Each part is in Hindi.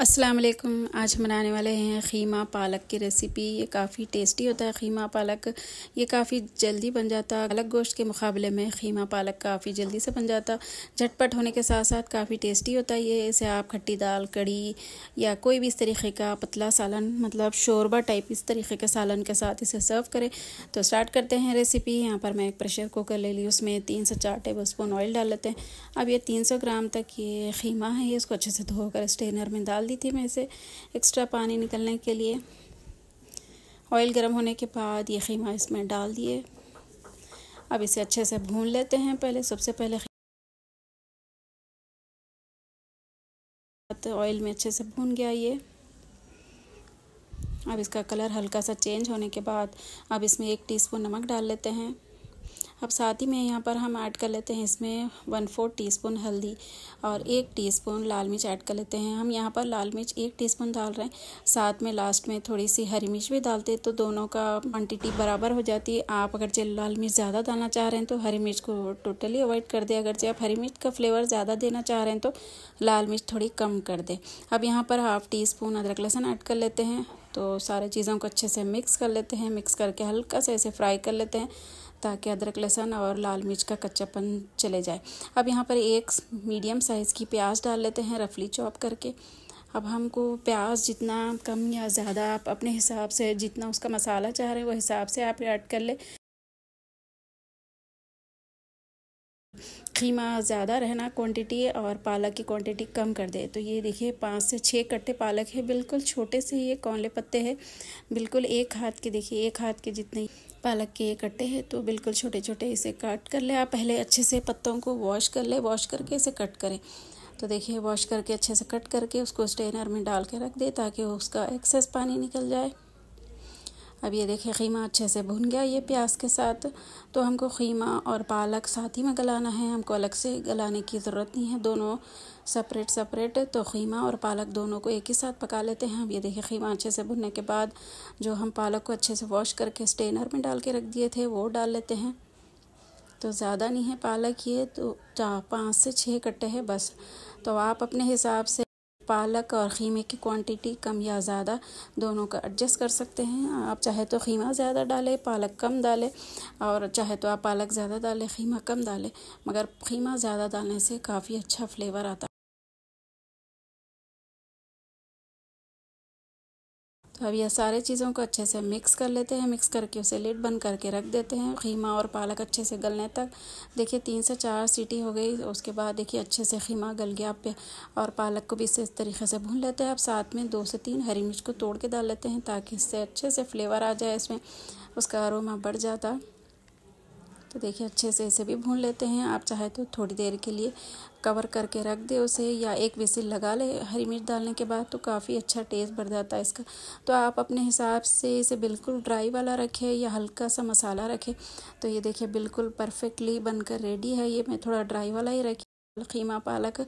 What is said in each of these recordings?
अस्सलाम वालेकुम आज हम बनाने वाले हैं खीमा पालक की रेसिपी ये काफ़ी टेस्टी होता है खीमा पालक ये काफ़ी जल्दी बन जाता है अलग गोश्त के मुकाबले में खीमा पालक काफ़ी जल्दी से बन जाता झटपट होने के साथ साथ काफ़ी टेस्टी होता है ये इसे आप खट्टी दाल कड़ी या कोई भी इस तरीके का पतला सालन मतलब शोरबा टाइप इस तरीके के सालन के साथ इसे सर्व करें तो स्टार्ट करते हैं रेसिपी यहाँ पर मैं एक प्रेशर कुकर ले ली उसमें तीन से चार टेबल स्पून ऑयल डाल लेते हैं अब ये तीन ग्राम तक ये खीमा है इसको अच्छे से धोकर स्टेनर में डाल डाल दी थी मैं इसे एक्स्ट्रा पानी निकलने के लिए ऑयल गर्म होने के बाद ये खीमा इसमें डाल दिए अब इसे अच्छे से भून लेते हैं पहले सबसे पहले ऑयल में अच्छे से भून गया ये अब इसका कलर हल्का सा चेंज होने के बाद अब इसमें एक टीस्पून नमक डाल लेते हैं अब साथ ही में यहाँ पर हम ऐड कर लेते हैं इसमें वन फोर टीस्पून हल्दी और एक टीस्पून लाल मिर्च ऐड कर लेते हैं हम यहाँ पर लाल मिर्च एक टीस्पून डाल रहे हैं साथ में लास्ट में थोड़ी सी हरी मिर्च भी डालते हैं तो दोनों का क्वान्टिटी बराबर हो जाती है आप अगर जे लाल मिर्च ज़्यादा डालना चाह रहे हैं तो हरी मिर्च को टोटली अवॉइड कर दें अगर जो आप हरी मिर्च का फ्लेवर ज़्यादा देना चाह रहे हैं तो लाल मिर्च थोड़ी कम कर दें अब यहाँ पर हाफ़ टी स्पून अदरक लहसुन ऐड कर लेते हैं तो सारे चीज़ों को अच्छे से मिक्स कर लेते हैं मिक्स करके हल्का से ऐसे फ्राई कर लेते हैं ताकि अदरक लहसुन और लाल मिर्च का कच्चापन चले जाए अब यहाँ पर एक मीडियम साइज़ की प्याज डाल लेते हैं रफली चॉप करके अब हमको प्याज जितना कम या ज़्यादा आप अपने हिसाब से जितना उसका मसाला चाह रहे हैं वो हिसाब से आप ऐड कर ले कीमा ज़्यादा रहना क्वांटिटी और पालक की क्वांटिटी कम कर दे तो ये देखिए पाँच से छः कट्टे पालक है बिल्कुल छोटे से ये कौले पत्ते हैं बिल्कुल एक हाथ के देखिए एक हाथ के जितने पालक के ये कट्टे हैं तो बिल्कुल छोटे छोटे इसे काट कर ले आप पहले अच्छे से पत्तों को वॉश कर ले वॉश करके इसे कट करें तो देखिए वॉश करके अच्छे से कट करके उसको स्टेनर में डाल के रख दे ताकि उसका एक्सेस पानी निकल जाए अब ये देखिए खीमा अच्छे से भुन गया ये प्याज के साथ तो हमको खीमा और पालक साथ ही में गलाना है हमको अलग से गलाने की ज़रूरत नहीं है दोनों सेपरेट सेपरेट तो खीमा और पालक दोनों को एक ही साथ पका लेते हैं अब ये देखिए खीमा अच्छे से भुनने के बाद जो हम पालक को अच्छे से वॉश करके स्टेनर में डाल के रख दिए थे वो डाल लेते हैं तो ज़्यादा नहीं है पालक ये तो चार पाँच से छः कट्टे हैं बस तो आप अपने हिसाब से पालक और खीमे की क्वांटिटी कम या ज़्यादा दोनों का एडजस्ट कर सकते हैं आप चाहे तो खीमा ज़्यादा डालें पालक कम डालें और चाहे तो आप पालक ज़्यादा डालें खीमा कम डालें मगर खीमा ज़्यादा डालने से काफ़ी अच्छा फ्लेवर आता है तो अब यह सारे चीज़ों को अच्छे से मिक्स कर लेते हैं मिक्स करके उसे लिड बंद करके रख देते हैं खीमा और पालक अच्छे से गलने तक देखिए तीन से चार सीटी हो गई उसके बाद देखिए अच्छे से खीमा गल गया आप और पालक को भी इसे इस तरीके से भून लेते हैं आप साथ में दो से तीन हरी मिर्च को तोड़ के डाल लेते हैं ताकि इससे अच्छे से फ्लेवर आ जाए इसमें उसका अरोमा बढ़ जाता तो देखिए अच्छे से इसे भी भून लेते हैं आप चाहे तो थोड़ी देर के लिए कवर करके रख दे उसे या एक बेसिल लगा ले हरी मिर्च डालने के बाद तो काफ़ी अच्छा टेस्ट बढ़ जाता है इसका तो आप अपने हिसाब से इसे बिल्कुल ड्राई वाला रखें या हल्का सा मसाला रखें तो ये देखिए बिल्कुल परफेक्टली बनकर रेडी है ये मैं थोड़ा ड्राई वाला ही रखी खीमा पालक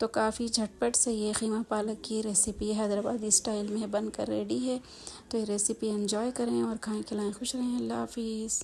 तो काफ़ी झटपट से ये खीमा पालक की रेसिपी हैदराबादी स्टाइल में बनकर रेडी है तो ये रेसिपी एंजॉय करें और खाएं खिलाएं खुश रहें अल्लाह हाफिज़